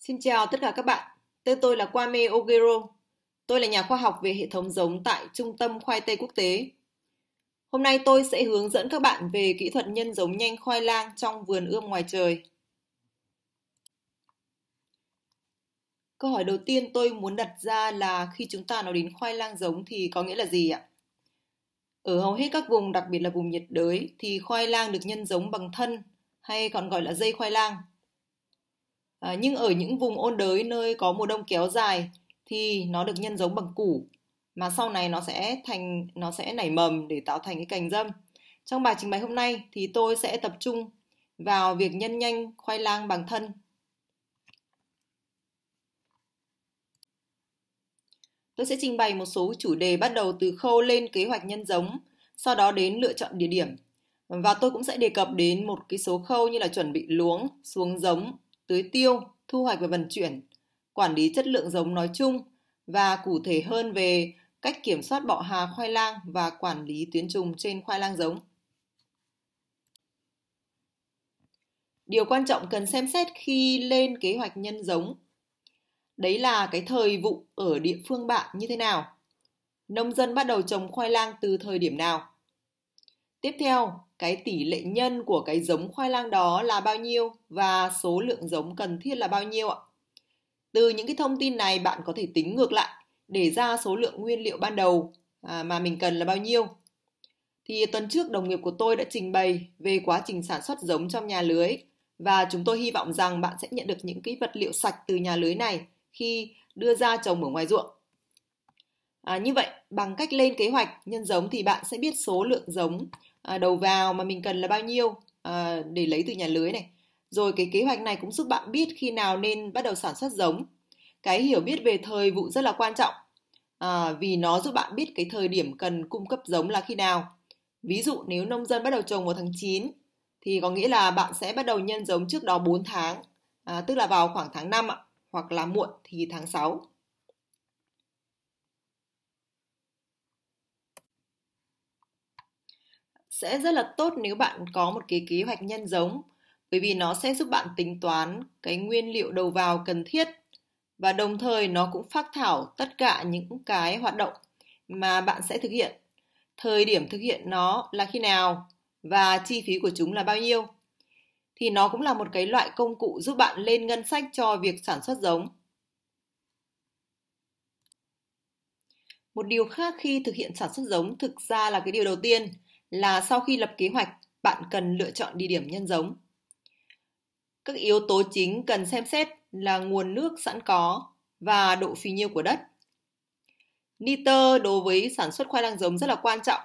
Xin chào tất cả các bạn, tên tôi là Kwame Ogero. Tôi là nhà khoa học về hệ thống giống tại Trung tâm Khoai Tây Quốc tế. Hôm nay tôi sẽ hướng dẫn các bạn về kỹ thuật nhân giống nhanh khoai lang trong vườn ươm ngoài trời. Câu hỏi đầu tiên tôi muốn đặt ra là khi chúng ta nói đến khoai lang giống thì có nghĩa là gì ạ? Ở hầu hết các vùng, đặc biệt là vùng nhiệt đới, thì khoai lang được nhân giống bằng thân hay còn gọi là dây khoai lang – À, nhưng ở những vùng ôn đới nơi có mùa đông kéo dài thì nó được nhân giống bằng củ mà sau này nó sẽ thành nó sẽ nảy mầm để tạo thành cái cành dâm. Trong bài trình bày hôm nay thì tôi sẽ tập trung vào việc nhân nhanh khoai lang bằng thân. Tôi sẽ trình bày một số chủ đề bắt đầu từ khâu lên kế hoạch nhân giống, sau đó đến lựa chọn địa điểm. Và tôi cũng sẽ đề cập đến một cái số khâu như là chuẩn bị luống, xuống giống, tưới tiêu, thu hoạch và vận chuyển, quản lý chất lượng giống nói chung và cụ thể hơn về cách kiểm soát bọ hà khoai lang và quản lý tuyến trùng trên khoai lang giống. Điều quan trọng cần xem xét khi lên kế hoạch nhân giống đấy là cái thời vụ ở địa phương bạn như thế nào. Nông dân bắt đầu trồng khoai lang từ thời điểm nào? Tiếp theo, cái tỷ lệ nhân của cái giống khoai lang đó là bao nhiêu và số lượng giống cần thiết là bao nhiêu ạ. Từ những cái thông tin này bạn có thể tính ngược lại để ra số lượng nguyên liệu ban đầu à, mà mình cần là bao nhiêu. Thì tuần trước đồng nghiệp của tôi đã trình bày về quá trình sản xuất giống trong nhà lưới và chúng tôi hy vọng rằng bạn sẽ nhận được những cái vật liệu sạch từ nhà lưới này khi đưa ra trồng ở ngoài ruộng. À, như vậy, bằng cách lên kế hoạch nhân giống thì bạn sẽ biết số lượng giống À, đầu vào mà mình cần là bao nhiêu à, để lấy từ nhà lưới này rồi cái kế hoạch này cũng giúp bạn biết khi nào nên bắt đầu sản xuất giống cái hiểu biết về thời vụ rất là quan trọng à, vì nó giúp bạn biết cái thời điểm cần cung cấp giống là khi nào ví dụ nếu nông dân bắt đầu trồng vào tháng 9 thì có nghĩa là bạn sẽ bắt đầu nhân giống trước đó 4 tháng tức là vào khoảng tháng 5 ạ, hoặc là muộn thì tháng 6 sẽ rất là tốt nếu bạn có một cái kế hoạch nhân giống bởi vì nó sẽ giúp bạn tính toán cái nguyên liệu đầu vào cần thiết và đồng thời nó cũng phác thảo tất cả những cái hoạt động mà bạn sẽ thực hiện thời điểm thực hiện nó là khi nào và chi phí của chúng là bao nhiêu thì nó cũng là một cái loại công cụ giúp bạn lên ngân sách cho việc sản xuất giống một điều khác khi thực hiện sản xuất giống thực ra là cái điều đầu tiên là sau khi lập kế hoạch, bạn cần lựa chọn địa điểm nhân giống. Các yếu tố chính cần xem xét là nguồn nước sẵn có và độ phì nhiêu của đất. Nitơ đối với sản xuất khoai lang giống rất là quan trọng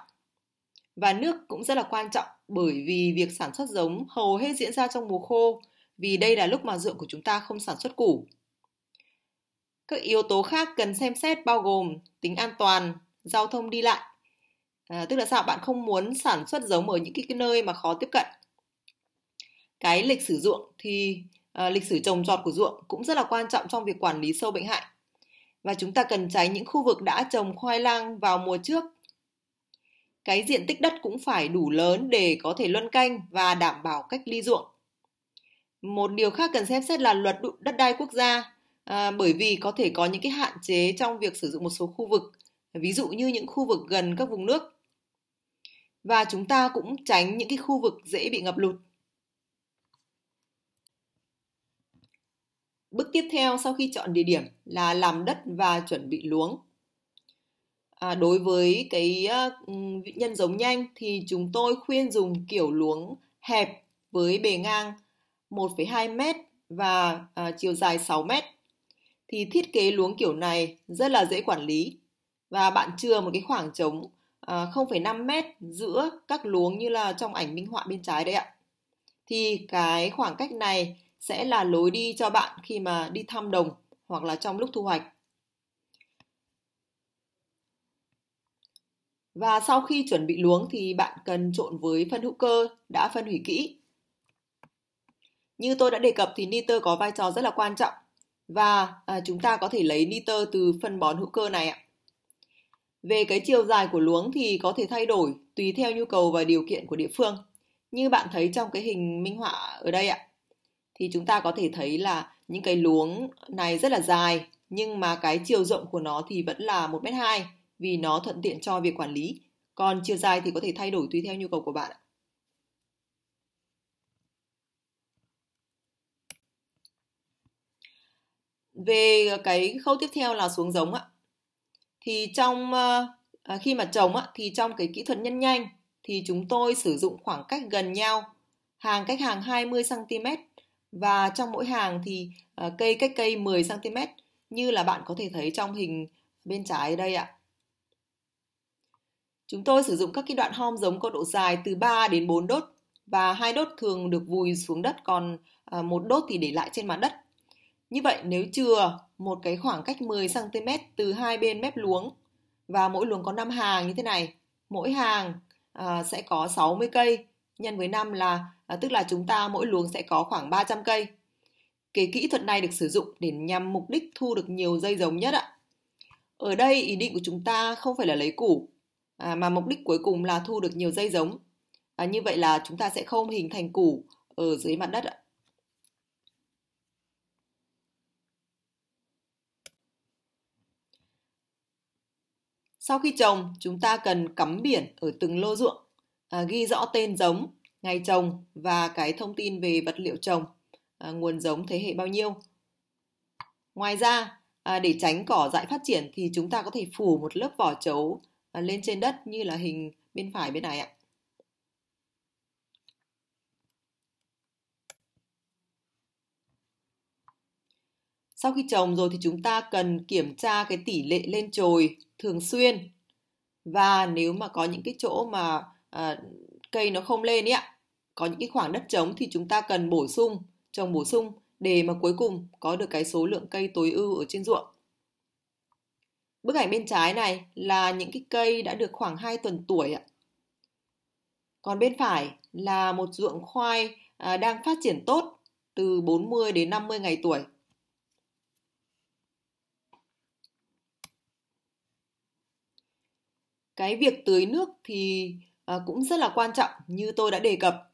và nước cũng rất là quan trọng bởi vì việc sản xuất giống hầu hết diễn ra trong mùa khô vì đây là lúc mà ruộng của chúng ta không sản xuất củ. Các yếu tố khác cần xem xét bao gồm tính an toàn, giao thông đi lại, à, tức là sao bạn không muốn sản xuất giống ở những cái, cái nơi mà khó tiếp cận cái lịch sử ruộng thì à, lịch sử trồng trọt của ruộng cũng rất là quan trọng trong việc quản lý sâu bệnh hại và chúng ta cần tránh những khu vực đã trồng khoai lang vào mùa trước cái diện tích đất cũng phải đủ lớn để có thể luân canh và đảm bảo cách ly ruộng một điều khác cần xem xét là luật đất đai quốc gia à, bởi vì có thể có những cái hạn chế trong việc sử dụng một số khu vực ví dụ như những khu vực gần các vùng nước và chúng ta cũng tránh những cái khu vực dễ bị ngập lụt. Bước tiếp theo sau khi chọn địa điểm là làm đất và chuẩn bị luống. À, đối với cái nhân giống nhanh thì chúng tôi khuyên dùng kiểu luống hẹp với bề ngang 1,2 m và à, chiều dài 6 m. Thì thiết kế luống kiểu này rất là dễ quản lý và bạn chừa một cái khoảng trống 0,5 ờ, mét giữa các luống như là trong ảnh minh họa bên trái đấy ạ. Thì cái khoảng cách này sẽ là lối đi cho bạn khi mà đi thăm đồng hoặc là trong lúc thu hoạch. Và sau khi chuẩn bị luống thì bạn cần trộn với phân hữu cơ đã phân hủy kỹ. Như tôi đã đề cập thì nitơ có vai trò rất là quan trọng và à, chúng ta có thể lấy nitơ từ phân bón hữu cơ này ạ. Về cái chiều dài của luống thì có thể thay đổi tùy theo nhu cầu và điều kiện của địa phương. Như bạn thấy trong cái hình minh họa ở đây ạ, thì chúng ta có thể thấy là những cái luống này rất là dài nhưng mà cái chiều rộng của nó thì vẫn là 1m2 vì nó thuận tiện cho việc quản lý. Còn chiều dài thì có thể thay đổi tùy theo nhu cầu của bạn ạ. Về cái khâu tiếp theo là xuống giống ạ thì trong uh, khi mà trồng á, thì trong cái kỹ thuật nhân nhanh thì chúng tôi sử dụng khoảng cách gần nhau hàng cách hàng 20 cm và trong mỗi hàng thì uh, cây cách cây 10 cm như là bạn có thể thấy trong hình bên trái đây ạ. Chúng tôi sử dụng các cái đoạn hom giống có độ dài từ 3 đến 4 đốt và hai đốt thường được vùi xuống đất còn ờ, một đốt thì để lại trên mặt đất. Như vậy nếu chừa một cái khoảng cách 10cm từ hai bên mép luống và mỗi luống có 5 hàng như thế này. Mỗi hàng à, sẽ có 60 cây nhân với 5 là à, tức là chúng ta mỗi luống sẽ có khoảng 300 cây. Cái kỹ thuật này được sử dụng để nhằm mục đích thu được nhiều dây giống nhất ạ. Ở đây ý định của chúng ta không phải là lấy củ à, mà mục đích cuối cùng là thu được nhiều dây giống. À, như vậy là chúng ta sẽ không hình thành củ ở dưới mặt đất ạ. Sau khi trồng, chúng ta cần cắm biển ở từng lô ruộng, à, ghi rõ tên giống, ngày trồng và cái thông tin về vật liệu trồng, à, nguồn giống thế hệ bao nhiêu. Ngoài ra, à, để tránh cỏ dại phát triển thì chúng ta có thể phủ một lớp vỏ chấu à, lên trên đất như là hình bên phải bên này ạ. Sau khi trồng rồi thì chúng ta cần kiểm tra cái tỷ lệ lên chồi thường xuyên. Và nếu mà có những cái chỗ mà à, cây nó không lên ý ạ, có những cái khoảng đất trống thì chúng ta cần bổ sung, trồng bổ sung để mà cuối cùng có được cái số lượng cây tối ưu ở trên ruộng. Bức ảnh bên trái này là những cái cây đã được khoảng 2 tuần tuổi ạ. Còn bên phải là một ruộng khoai à, đang phát triển tốt từ 40 đến 50 ngày tuổi. cái việc tưới nước thì à, cũng rất là quan trọng như tôi đã đề cập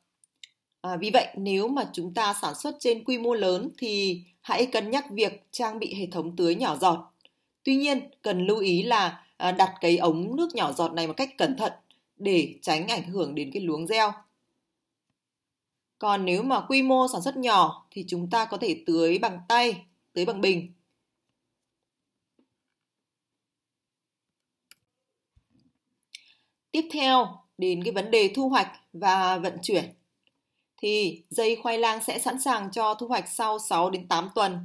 à, vì vậy nếu mà chúng ta sản xuất trên quy mô lớn thì hãy cân nhắc việc trang bị hệ thống tưới nhỏ giọt tuy nhiên cần lưu ý là à, đặt cái ống nước nhỏ giọt này một cách cẩn thận để tránh ảnh hưởng đến cái luống gieo còn nếu mà quy mô sản xuất nhỏ thì chúng ta có thể tưới bằng tay tưới bằng bình Tiếp theo đến cái vấn đề thu hoạch và vận chuyển. Thì dây khoai lang sẽ sẵn sàng cho thu hoạch sau 6 đến 8 tuần.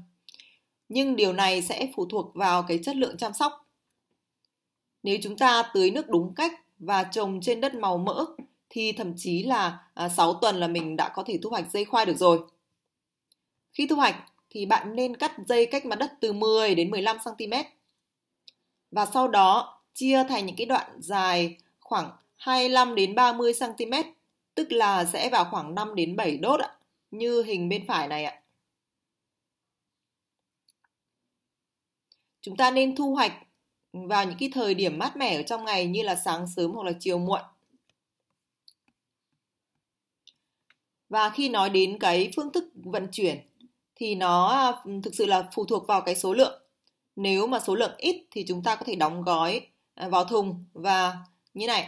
Nhưng điều này sẽ phụ thuộc vào cái chất lượng chăm sóc. Nếu chúng ta tưới nước đúng cách và trồng trên đất màu mỡ thì thậm chí là 6 à, tuần là mình đã có thể thu hoạch dây khoai được rồi. Khi thu hoạch thì bạn nên cắt dây cách mặt đất từ 10 đến 15 cm. Và sau đó chia thành những cái đoạn dài khoảng 25 đến 30 cm, tức là sẽ vào khoảng 5 đến 7 đốt ạ, như hình bên phải này ạ. Chúng ta nên thu hoạch vào những cái thời điểm mát mẻ ở trong ngày như là sáng sớm hoặc là chiều muộn. Và khi nói đến cái phương thức vận chuyển thì nó à, thực sự là phụ thuộc vào cái số lượng. Nếu mà số lượng ít thì chúng ta có thể đóng gói à, vào thùng và như này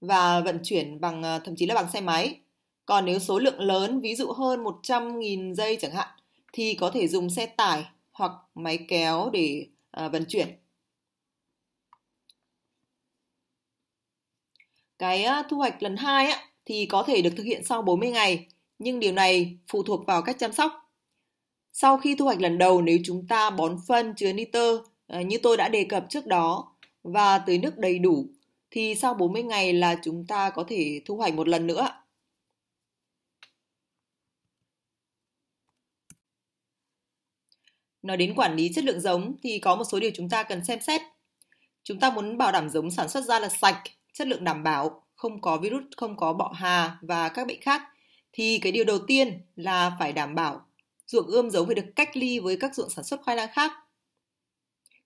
và vận chuyển bằng ờ, thậm chí là bằng xe máy. Còn nếu số lượng lớn, ví dụ hơn 100.000 dây chẳng hạn, thì có thể dùng xe tải hoặc máy kéo để à, vận chuyển. Cái ờ, thu hoạch lần 2 á, thì có thể được thực hiện sau 40 ngày, nhưng điều này phụ thuộc vào cách chăm sóc. Sau khi thu hoạch lần đầu nếu chúng ta bón phân chứa nitơ à, như tôi đã đề cập trước đó và tưới nước đầy đủ thì sau 40 ngày là chúng ta có thể thu hoạch một lần nữa. Nói đến quản lý chất lượng giống thì có một số điều chúng ta cần xem xét. Chúng ta muốn bảo đảm giống sản xuất ra là sạch, chất lượng đảm bảo, không có virus, không có bọ hà và các bệnh khác thì cái điều đầu tiên là phải đảm bảo ruộng ươm giống phải được cách ly với các ruộng sản xuất khoai lang khác.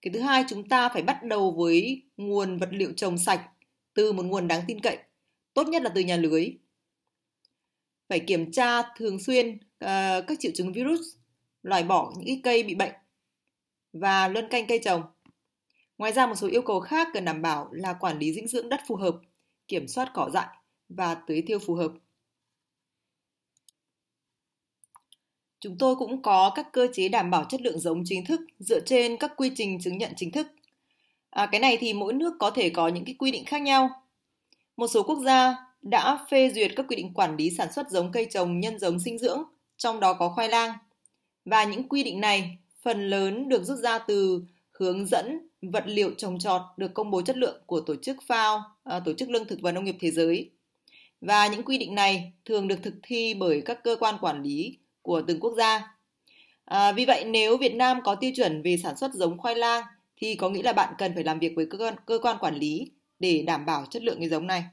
Cái thứ hai chúng ta phải bắt đầu với nguồn vật liệu trồng sạch từ một nguồn đáng tin cậy, tốt nhất là từ nhà lưới. Phải kiểm tra thường xuyên uh, các triệu chứng virus, loại bỏ những cây bị bệnh và luân canh cây trồng. Ngoài ra một số yêu cầu khác cần đảm bảo là quản lý dinh dưỡng đất phù hợp, kiểm soát cỏ dại và tưới tiêu phù hợp. Chúng tôi cũng có các cơ chế đảm bảo chất lượng giống chính thức dựa trên các quy trình chứng nhận chính thức. À, cái này thì mỗi nước có thể có những cái quy định khác nhau. Một số quốc gia đã phê duyệt các quy định quản lý sản xuất giống cây trồng nhân giống sinh dưỡng, trong đó có khoai lang. Và những quy định này phần lớn được rút ra từ hướng dẫn vật liệu trồng trọt được công bố chất lượng của tổ chức FAO, à, Tổ chức Lương thực và Nông nghiệp Thế giới. Và những quy định này thường được thực thi bởi các cơ quan quản lý của từng quốc gia. À, vì vậy, nếu Việt Nam có tiêu chuẩn về sản xuất giống khoai lang thì có nghĩa là bạn cần phải làm việc với cơ quan, cơ quan quản lý để đảm bảo chất lượng cái giống này.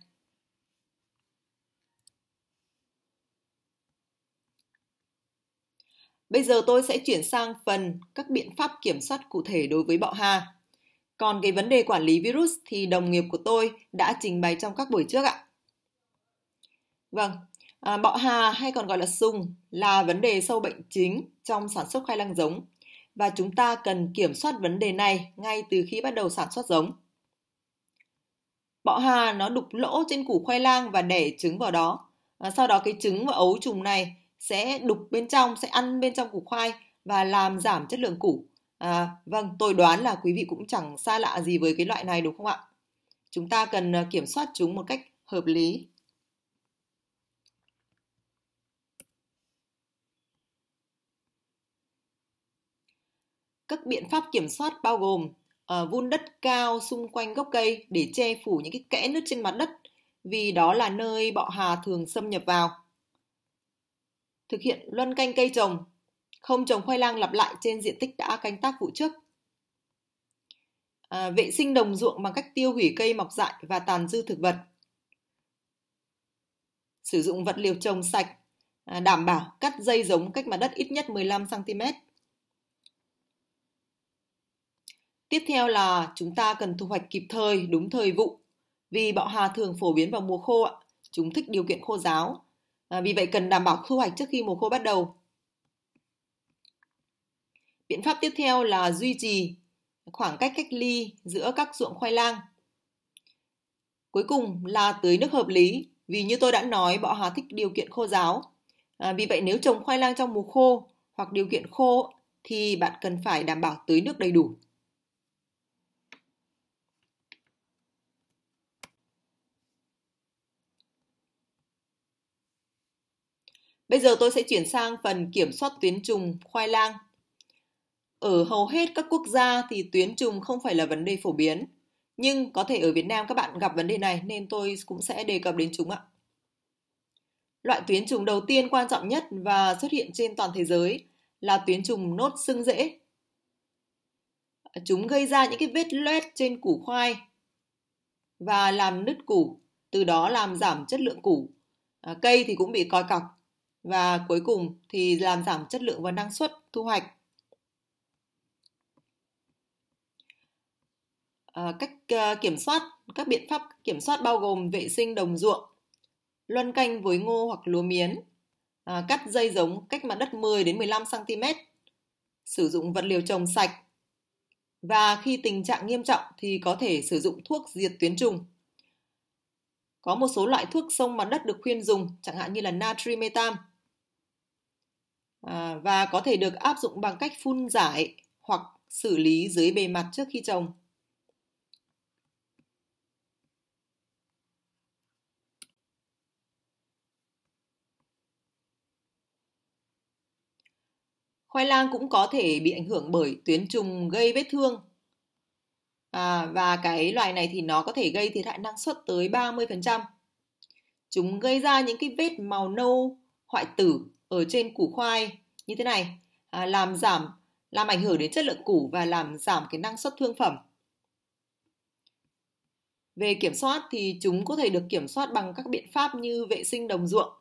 Bây giờ tôi sẽ chuyển sang phần các biện pháp kiểm soát cụ thể đối với bọ hà. Còn cái vấn đề quản lý virus thì đồng nghiệp của tôi đã trình bày trong các buổi trước ạ. Vâng, à, bọ hà hay còn gọi là sung là vấn đề sâu bệnh chính trong sản xuất khoai lang giống và chúng ta cần kiểm soát vấn đề này ngay từ khi bắt đầu sản xuất giống. Bọ hà nó đục lỗ trên củ khoai lang và đẻ trứng vào đó. À, sau đó cái trứng và ấu trùng này sẽ đục bên trong, sẽ ăn bên trong củ khoai và làm giảm chất lượng củ. À, vâng, tôi đoán là quý vị cũng chẳng xa lạ gì với cái loại này đúng không ạ? Chúng ta cần à, kiểm soát chúng một cách hợp lý Các biện pháp kiểm soát bao gồm uh, vun đất cao xung quanh gốc cây để che phủ những cái kẽ nứt trên mặt đất vì đó là nơi bọ hà thường xâm nhập vào. Thực hiện luân canh cây trồng, không trồng khoai lang lặp lại trên diện tích đã canh tác vụ trước. À, vệ sinh đồng ruộng bằng cách tiêu hủy cây mọc dại và tàn dư thực vật. Sử dụng vật liệu trồng sạch, à, đảm bảo cắt dây giống cách mặt đất ít nhất 15 cm. Tiếp theo là chúng ta cần thu hoạch kịp thời, đúng thời vụ. Vì bọ hà thường phổ biến vào mùa khô chúng thích điều kiện khô giáo. À, vì vậy cần đảm bảo thu hoạch trước khi mùa khô bắt đầu. Biện pháp tiếp theo là duy trì khoảng cách cách ly giữa các ruộng khoai lang. Cuối cùng là tưới nước hợp lý, vì như tôi đã nói bọ hà thích điều kiện khô giáo. À, vì vậy nếu trồng khoai lang trong mùa khô hoặc điều kiện khô thì bạn cần phải đảm bảo tưới nước đầy đủ. Bây giờ tôi sẽ chuyển sang phần kiểm soát tuyến trùng khoai lang. Ở hầu hết các quốc gia thì tuyến trùng không phải là vấn đề phổ biến, nhưng có thể ở Việt Nam các bạn gặp vấn đề này nên tôi cũng sẽ đề cập đến chúng ạ. Loại tuyến trùng đầu tiên quan trọng nhất và xuất hiện trên toàn thế giới là tuyến trùng nốt xương rễ. Chúng gây ra những cái vết loét trên củ khoai và làm nứt củ, từ đó làm giảm chất lượng củ. À, cây thì cũng bị coi cọc và cuối cùng thì làm giảm chất lượng và năng suất thu hoạch. À, cách à, kiểm soát các biện pháp kiểm soát bao gồm vệ sinh đồng ruộng, luân canh với ngô hoặc lúa miến, à, cắt dây giống cách mặt đất 10 đến 15 cm, sử dụng vật liệu trồng sạch và khi tình trạng nghiêm trọng thì có thể sử dụng thuốc diệt tuyến trùng. Có một số loại thuốc sông mặt đất được khuyên dùng, chẳng hạn như là natri metam À, và có thể được áp dụng bằng cách phun giải hoặc xử lý dưới bề mặt trước khi trồng. Khoai lang cũng có thể bị ảnh hưởng bởi tuyến trùng gây vết thương. À, và cái loài này thì nó có thể gây thiệt hại năng suất tới 30%. Chúng gây ra những cái vết màu nâu hoại tử ở trên củ khoai như thế này à, làm giảm làm ảnh hưởng đến chất lượng củ và làm giảm cái năng suất thương phẩm. Về kiểm soát thì chúng có thể được kiểm soát bằng các biện pháp như vệ sinh đồng ruộng,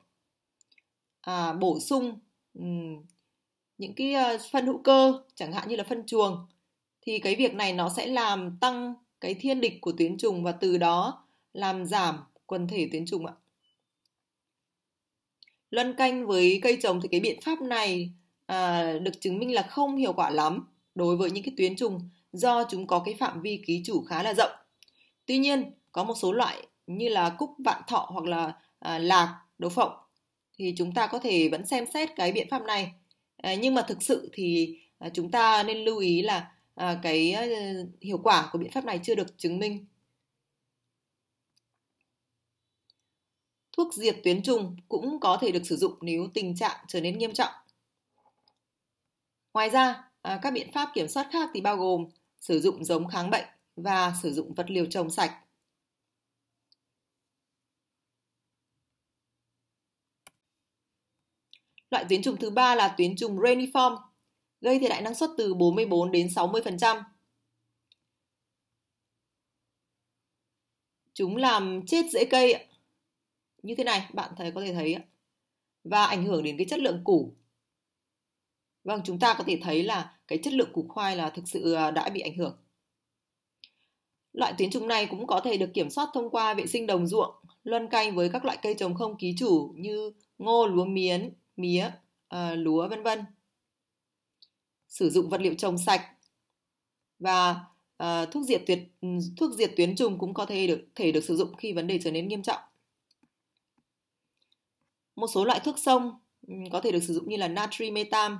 à, bổ sung um, những cái ờ, phân hữu cơ chẳng hạn như là phân chuồng thì cái việc này nó sẽ làm tăng cái thiên địch của tuyến trùng và từ đó làm giảm quần thể tuyến trùng ạ luân canh với cây trồng thì cái biện pháp này à, được chứng minh là không hiệu quả lắm đối với những cái tuyến trùng do chúng có cái phạm vi ký chủ khá là rộng. Tuy nhiên, có một số loại như là cúc vạn thọ hoặc là à, lạc, đỗ phộng thì chúng ta có thể vẫn xem xét cái biện pháp này. À, nhưng mà thực sự thì à, chúng ta nên lưu ý là à, cái à, hiệu quả của biện pháp này chưa được chứng minh Thuốc diệt tuyến trùng cũng có thể được sử dụng nếu tình trạng trở nên nghiêm trọng. Ngoài ra, à, các biện pháp kiểm soát khác thì bao gồm sử dụng giống kháng bệnh và sử dụng vật liệu trồng sạch. Loại tuyến trùng thứ ba là tuyến trùng reniform, gây thiệt hại năng suất từ 44 đến 60%. Chúng làm chết dễ cây như thế này bạn thấy có thể thấy và ảnh hưởng đến cái chất lượng củ vâng chúng ta có thể thấy là cái chất lượng củ khoai là thực sự à, đã bị ảnh hưởng loại tuyến trùng này cũng có thể được kiểm soát thông qua vệ sinh đồng ruộng luân canh với các loại cây trồng không ký chủ như ngô lúa miến mía à, lúa vân vân sử dụng vật liệu trồng sạch và à, thuốc diệt tuyệt ừ, thuốc diệt tuyến trùng cũng có thể được thể được sử dụng khi vấn đề trở nên nghiêm trọng một số loại thuốc sông ừ, có thể được sử dụng như là natri metam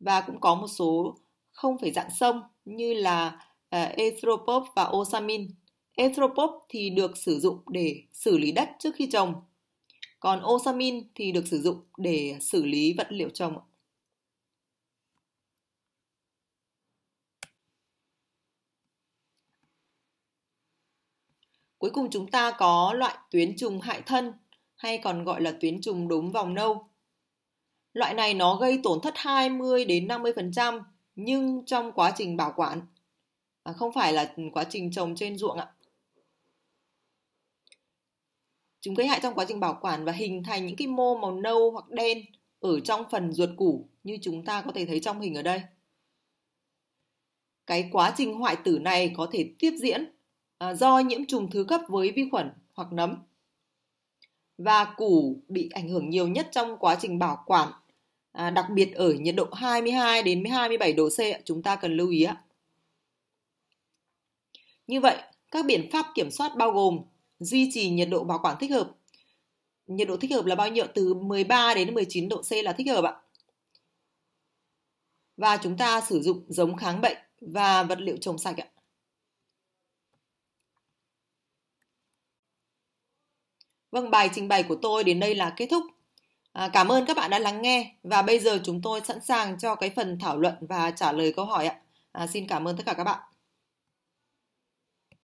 và cũng có một số không phải dạng sông như là ờ, ethropop và osamin. Ethropop thì được sử dụng để xử lý đất trước khi trồng, còn osamin thì được sử dụng để xử lý vật liệu trồng. Cuối cùng chúng ta có loại tuyến trùng hại thân hay còn gọi là tuyến trùng đốm vòng nâu. Loại này nó gây tổn thất 20 đến 50% nhưng trong quá trình bảo quản, à, không phải là quá trình trồng trên ruộng ạ. Chúng gây hại trong quá trình bảo quản và hình thành những cái mô màu nâu hoặc đen ở trong phần ruột củ như chúng ta có thể thấy trong hình ở đây. Cái quá trình hoại tử này có thể tiếp diễn à, do nhiễm trùng thứ cấp với vi khuẩn hoặc nấm và củ bị ảnh hưởng nhiều nhất trong quá trình bảo quản à, đặc biệt ở nhiệt độ 22 đến 27 độ C chúng ta cần lưu ý ạ. Như vậy, các biện pháp kiểm soát bao gồm duy trì nhiệt độ bảo quản thích hợp. Nhiệt độ thích hợp là bao nhiêu? Từ 13 đến 19 độ C là thích hợp ạ. Và chúng ta sử dụng giống kháng bệnh và vật liệu trồng sạch ạ. Vâng, bài trình bày của tôi đến đây là kết thúc. À, cảm ơn các bạn đã lắng nghe và bây giờ chúng tôi sẵn sàng cho cái phần thảo luận và trả lời câu hỏi ạ. À, xin cảm ơn tất cả các bạn.